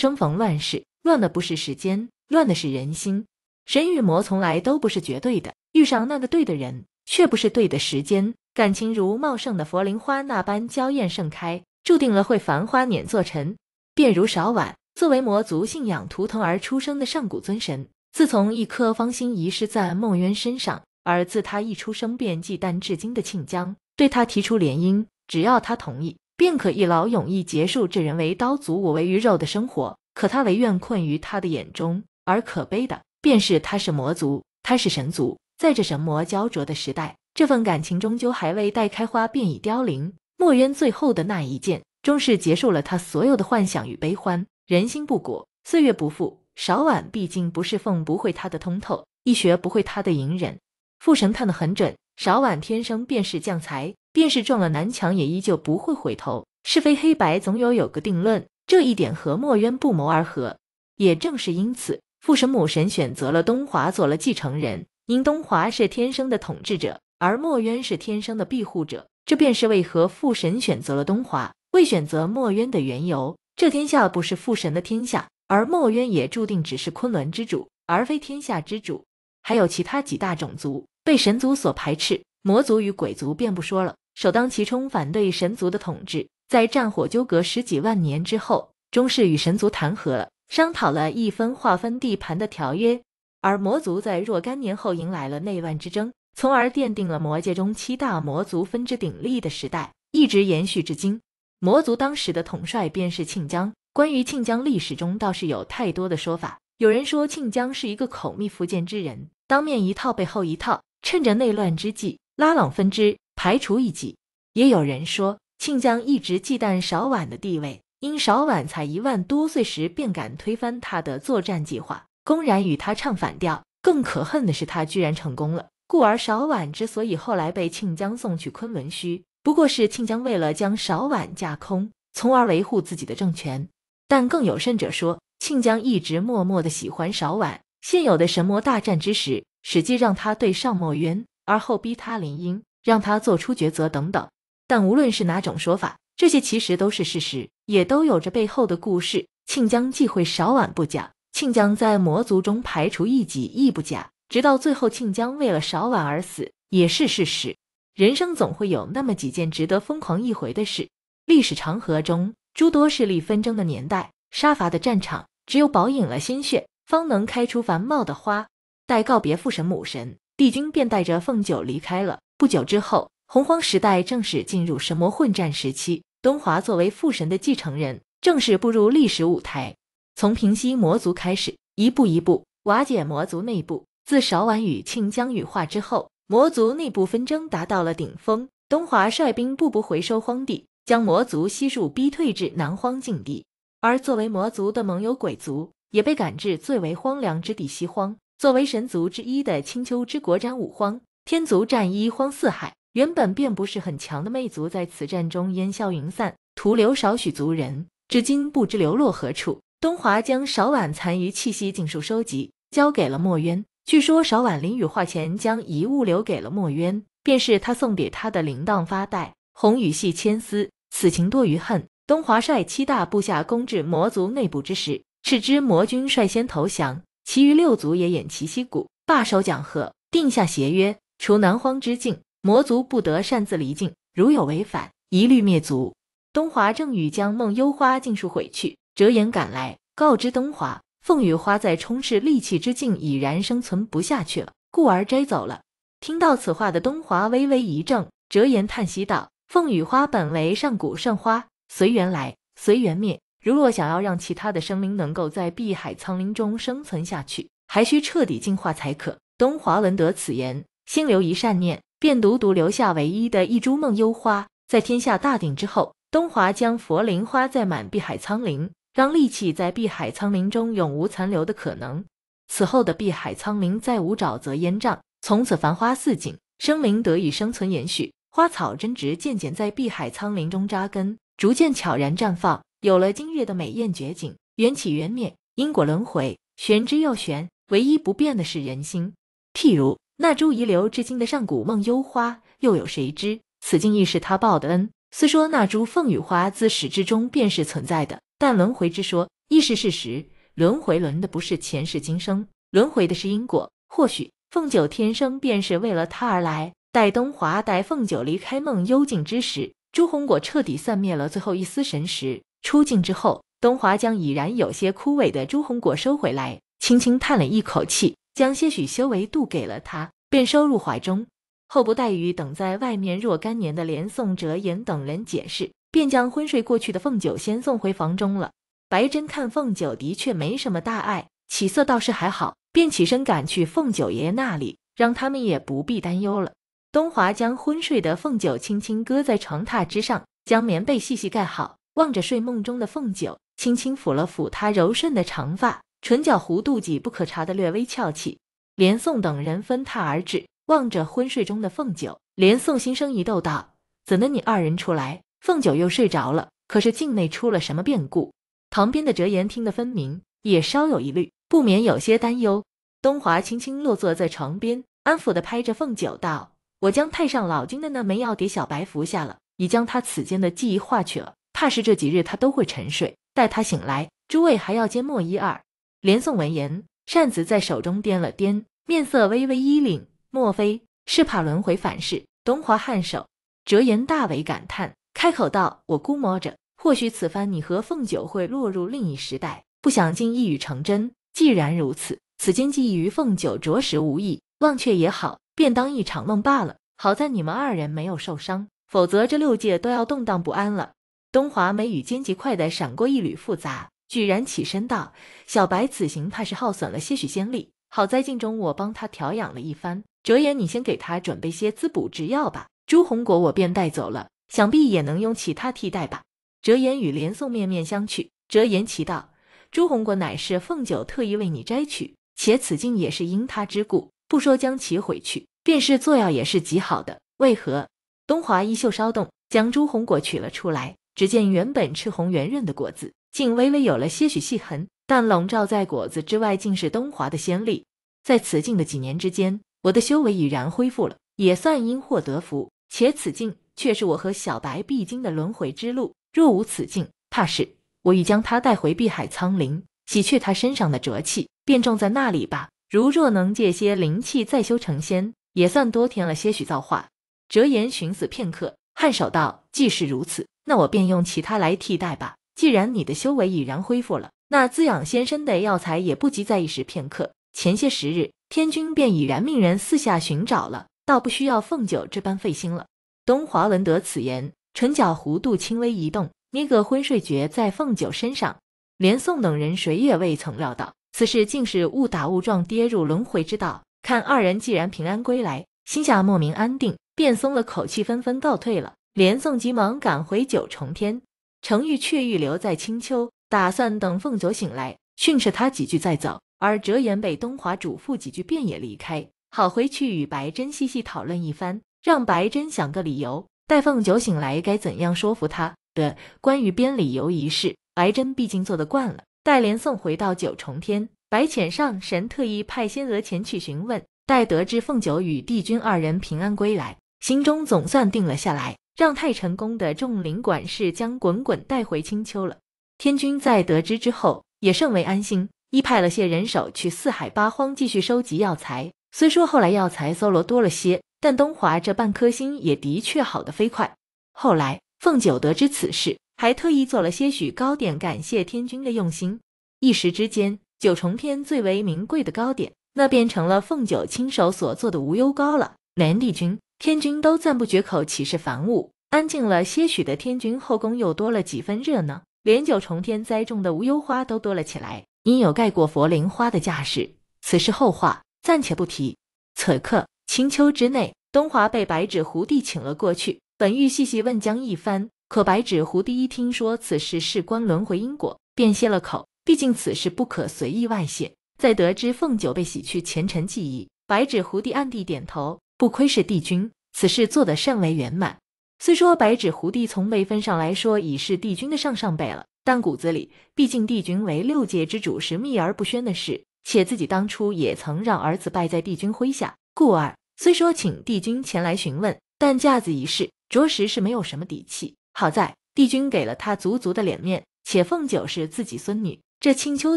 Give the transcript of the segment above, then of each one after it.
生逢乱世，乱的不是时间，乱的是人心。神与魔从来都不是绝对的，遇上那个对的人，却不是对的时间。感情如茂盛的佛铃花那般娇艳盛开，注定了会繁花碾作尘。便如少婉，作为魔族信仰图腾而出生的上古尊神，自从一颗芳心遗失在梦渊身上，而自他一出生便忌惮至今的庆江，对他提出联姻，只要他同意。便可一劳永逸结束这人为刀俎我为鱼肉的生活，可他唯愿困于他的眼中。而可悲的便是他是魔族，他是神族，在这神魔焦灼的时代，这份感情终究还未待开花便已凋零。墨渊最后的那一剑，终是结束了他所有的幻想与悲欢。人心不古，岁月不复。少婉毕竟不是凤，不会他的通透，亦学不会他的隐忍。父神看得很准，少婉天生便是将才。便是撞了南墙，也依旧不会回头。是非黑白，总有有个定论。这一点和墨渊不谋而合。也正是因此，父神母神选择了东华做了继承人，因东华是天生的统治者，而墨渊是天生的庇护者。这便是为何父神选择了东华，未选择墨渊的缘由。这天下不是父神的天下，而墨渊也注定只是昆仑之主，而非天下之主。还有其他几大种族被神族所排斥。魔族与鬼族便不说了，首当其冲反对神族的统治，在战火纠葛十几万年之后，中是与神族谈和了，商讨了一分划分地盘的条约。而魔族在若干年后迎来了内乱之争，从而奠定了魔界中七大魔族分支鼎立的时代，一直延续至今。魔族当时的统帅便是庆江。关于庆江历史中倒是有太多的说法，有人说庆江是一个口蜜腹剑之人，当面一套背后一套，趁着内乱之际。拉拢分支，排除异己。也有人说，庆江一直忌惮少婉的地位，因少婉才一万多岁时便敢推翻他的作战计划，公然与他唱反调。更可恨的是，他居然成功了。故而，少婉之所以后来被庆江送去昆仑虚，不过是庆江为了将少婉架空，从而维护自己的政权。但更有甚者说，庆江一直默默的喜欢少婉，现有的神魔大战之时，实际让他对上墨渊。而后逼他联姻，让他做出抉择等等。但无论是哪种说法，这些其实都是事实，也都有着背后的故事。庆江忌讳少晚不假，庆江在魔族中排除异己亦不假。直到最后，庆江为了少晚而死，也是事实。人生总会有那么几件值得疯狂一回的事。历史长河中，诸多势力纷争的年代，杀伐的战场，只有饱饮了鲜血，方能开出繁茂的花。待告别父神母神。帝君便带着凤九离开了。不久之后，洪荒时代正式进入神魔混战时期。东华作为父神的继承人，正式步入历史舞台。从平息魔族开始，一步一步瓦解魔族内部。自韶婉与庆江羽化之后，魔族内部纷争达到了顶峰。东华率兵步步回收荒地，将魔族悉数逼退至南荒境地。而作为魔族的盟友鬼族，也被赶至最为荒凉之地西荒。作为神族之一的青丘之国战五荒，天族战一荒四海，原本便不是很强的魅族，在此战中烟消云散，徒留少许族人，至今不知流落何处。东华将少婉残余气息尽数收集，交给了墨渊。据说少婉临羽化前，将遗物留给了墨渊，便是他送给他的铃铛发带。红雨系千丝，此情多于恨。东华率七大部下攻至魔族内部之时，是之魔君率先投降。其余六族也偃旗息鼓，罢手讲和，定下协约：除南荒之境，魔族不得擅自离境，如有违反，一律灭族。东华正欲将梦幽花尽数毁去，折颜赶来，告知东华，凤羽花在充斥戾气之境已然生存不下去了，故而摘走了。听到此话的东华微微一怔，折颜叹息道：“凤羽花本为上古圣花，随缘来，随缘灭。”如若想要让其他的生灵能够在碧海苍林中生存下去，还需彻底净化才可。东华闻得此言，心留一善念，便独独留下唯一的一株梦幽花。在天下大定之后，东华将佛灵花载满碧海苍林，让戾气在碧海苍林中永无残留的可能。此后的碧海苍林再无沼泽烟瘴，从此繁花似锦，生灵得以生存延续，花草真植渐渐在碧海苍林中扎根，逐渐悄然绽放。有了今月的美艳绝景，缘起缘灭，因果轮回，玄之又玄。唯一不变的是人心。譬如那株遗留至今的上古梦幽花，又有谁知此境亦是他报的恩？虽说那株凤羽花自始至终便是存在的，但轮回之说亦是事实。轮回轮的不是前世今生，轮回的是因果。或许凤九天生便是为了他而来。待东华带凤九离开梦幽境之时，朱红果彻底散灭了最后一丝神识。出镜之后，东华将已然有些枯萎的朱红果收回来，轻轻叹了一口气，将些许修为度给了他，便收入怀中。后不待与等在外面若干年的连宋、哲言等人解释，便将昏睡过去的凤九先送回房中了。白珍看凤九的确没什么大碍，起色倒是还好，便起身赶去凤九爷爷那里，让他们也不必担忧了。东华将昏睡的凤九轻轻搁在床榻之上，将棉被细细盖好。望着睡梦中的凤九，轻轻抚了抚她柔顺的长发，唇角弧度几不可察的略微翘起。连宋等人分榻而止，望着昏睡中的凤九，连宋心生一逗道：“怎的你二人出来？”凤九又睡着了。可是境内出了什么变故？旁边的哲言听得分明，也稍有疑虑，不免有些担忧。东华轻轻落坐在床边，安抚的拍着凤九道：“我将太上老君的那枚药给小白服下了，已将他此间的记忆化去了。”怕是这几日他都会沉睡，待他醒来，诸位还要缄默一二。连宋闻言，扇子在手中颠了颠，面色微微一凛。莫非是怕轮回反噬？东华颔首，哲言大为感叹，开口道：“我估摸着，或许此番你和凤九会落入另一时代。不想竟一语成真。既然如此，此间记忆于凤九着实无益，忘却也好，便当一场梦罢了。好在你们二人没有受伤，否则这六界都要动荡不安了。”东华眉宇间极快的闪过一缕复杂，居然起身道：“小白此行怕是耗损了些许仙力，好在镜中我帮他调养了一番。折颜，你先给他准备些滋补之药吧。朱红果我便带走了，想必也能用其他替代吧。”折颜与连宋面面相觑。折颜奇道：“朱红果乃是凤九特意为你摘取，且此镜也是因他之故，不说将其毁去，便是做药也是极好的。为何？”东华衣袖稍动，将朱红果取了出来。只见原本赤红圆润的果子，竟微微有了些许细痕，但笼罩在果子之外，竟是东华的仙力。在此境的几年之间，我的修为已然恢复了，也算因祸得福。且此境却是我和小白必经的轮回之路，若无此境，怕是我已将他带回碧海苍林，洗去他身上的浊气，便种在那里吧。如若能借些灵气再修成仙，也算多添了些许造化。哲言寻思片刻，颔首道：“既是如此。”那我便用其他来替代吧。既然你的修为已然恢复了，那滋养仙身的药材也不及在一时片刻。前些时日，天君便已然命人四下寻找了，倒不需要凤九这般费心了。东华闻得此言，唇角弧度轻微一动，捏个昏睡觉在凤九身上，连宋等人谁也未曾料到，此事竟是误打误撞跌入轮回之道。看二人既然平安归来，心下莫名安定，便松了口气，纷纷告退了。连宋急忙赶回九重天，程玉却欲留在青丘，打算等凤九醒来训斥他几句再走。而折颜被东华嘱咐几句，便也离开，好回去与白真细细讨论一番，让白真想个理由，待凤九醒来该怎样说服他。的关于编理由一事，白真毕竟做得惯了。待连宋回到九重天，白浅上神特意派仙娥前去询问，待得知凤九与帝君二人平安归来，心中总算定了下来。让太成功的众灵管事将滚滚带回青丘了。天君在得知之后也甚为安心，一派了些人手去四海八荒继续收集药材。虽说后来药材搜罗多了些，但东华这半颗心也的确好的飞快。后来凤九得知此事，还特意做了些许糕点感谢天君的用心。一时之间，九重天最为名贵的糕点，那变成了凤九亲手所做的无忧糕了。南帝君。天君都赞不绝口，岂是凡物？安静了些许的天君后宫又多了几分热闹，连九重天栽种的无忧花都多了起来，因有盖过佛灵花的架势。此事后话暂且不提。此刻清秋之内，东华被白纸狐帝请了过去，本欲细细问江一番，可白纸狐帝一听说此事事关轮回因果，便歇了口。毕竟此事不可随意外泄。在得知凤九被洗去前尘记忆，白纸狐帝暗地点头。不亏是帝君，此事做得甚为圆满。虽说白纸胡帝从辈分上来说已是帝君的上上辈了，但骨子里毕竟帝君为六界之主是秘而不宣的事，且自己当初也曾让儿子拜在帝君麾下，故而虽说请帝君前来询问，但架子一事着实是没有什么底气。好在帝君给了他足足的脸面，且凤九是自己孙女，这青丘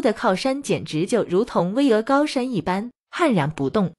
的靠山简直就如同巍峨高山一般，悍然不动。